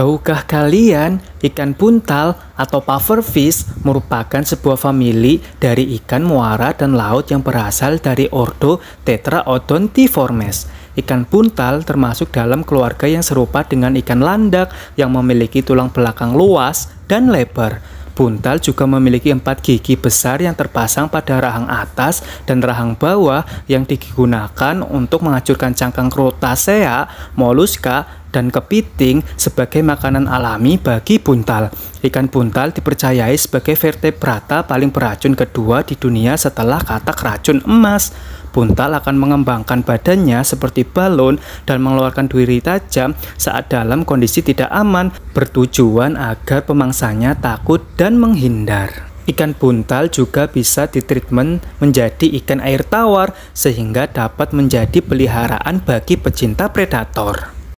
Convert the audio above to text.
Tahukah kalian, ikan puntal atau pufferfish merupakan sebuah famili dari ikan muara dan laut yang berasal dari ordo Tetraodontiformes. Ikan puntal termasuk dalam keluarga yang serupa dengan ikan landak yang memiliki tulang belakang luas dan lebar. Buntal juga memiliki empat gigi besar yang terpasang pada rahang atas dan rahang bawah yang digunakan untuk menghancurkan cangkang krotasea, moluska dan kepiting sebagai makanan alami bagi buntal. Ikan buntal dipercayai sebagai vertebrata paling beracun kedua di dunia setelah katak racun emas. Buntal akan mengembangkan badannya seperti balon dan mengeluarkan duri tajam saat dalam kondisi tidak aman, bertujuan agar pemangsanya takut dan menghindar. Ikan buntal juga bisa ditreatment menjadi ikan air tawar sehingga dapat menjadi peliharaan bagi pecinta predator.